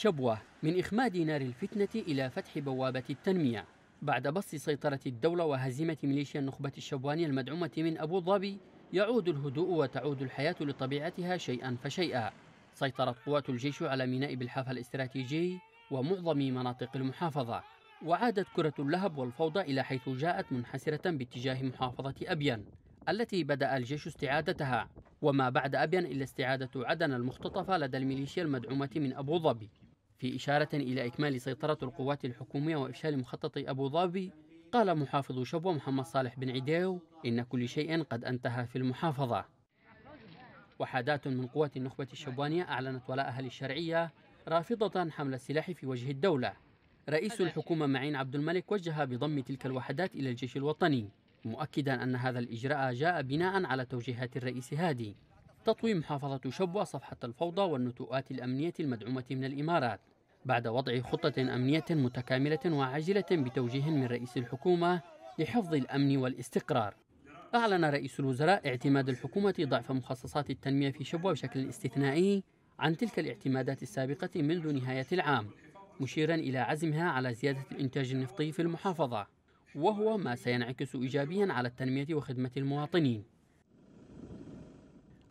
شبوة من إخماد نار الفتنة إلى فتح بوابة التنمية بعد بسط سيطرة الدولة وهزيمة ميليشيا النخبة الشبوانية المدعومة من أبو ظبي يعود الهدوء وتعود الحياة لطبيعتها شيئا فشيئا سيطرت قوات الجيش على ميناء بالحافة الاستراتيجي ومعظم مناطق المحافظة وعادت كرة اللهب والفوضى إلى حيث جاءت منحسرة باتجاه محافظة أبين التي بدأ الجيش استعادتها وما بعد أبين إلا استعادة عدن المختطفة لدى الميليشيا المدعومة من أبو ظبي في إشارة إلى إكمال سيطرة القوات الحكومية وإفشال مخطط أبو ظبي قال محافظ شبوة محمد صالح بن عديو إن كل شيء قد انتهى في المحافظة وحدات من قوات النخبة الشبوانية أعلنت ولاءها للشرعية رافضة حمل السلاح في وجه الدولة رئيس الحكومة معين عبد الملك وجه بضم تلك الوحدات إلى الجيش الوطني مؤكدا أن هذا الإجراء جاء بناء على توجيهات الرئيس هادي تطوي محافظة شبوة صفحة الفوضى والنتوءات الأمنية المدعومة من الإمارات بعد وضع خطة أمنية متكاملة وعاجلة بتوجيه من رئيس الحكومة لحفظ الأمن والاستقرار أعلن رئيس الوزراء اعتماد الحكومة ضعف مخصصات التنمية في شبوة بشكل استثنائي عن تلك الاعتمادات السابقة منذ نهاية العام مشيرا إلى عزمها على زيادة الإنتاج النفطي في المحافظة وهو ما سينعكس إيجابيا على التنمية وخدمة المواطنين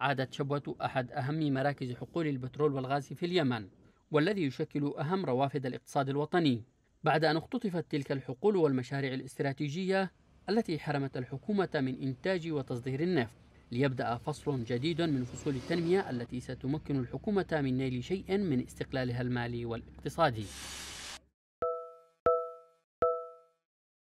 عادت شبوة أحد أهم مراكز حقول البترول والغاز في اليمن والذي يشكل أهم روافد الاقتصاد الوطني بعد أن اختطفت تلك الحقول والمشاريع الاستراتيجية التي حرمت الحكومة من إنتاج وتصدير النفط ليبدأ فصل جديد من فصول التنمية التي ستمكن الحكومة من نيل شيء من استقلالها المالي والاقتصادي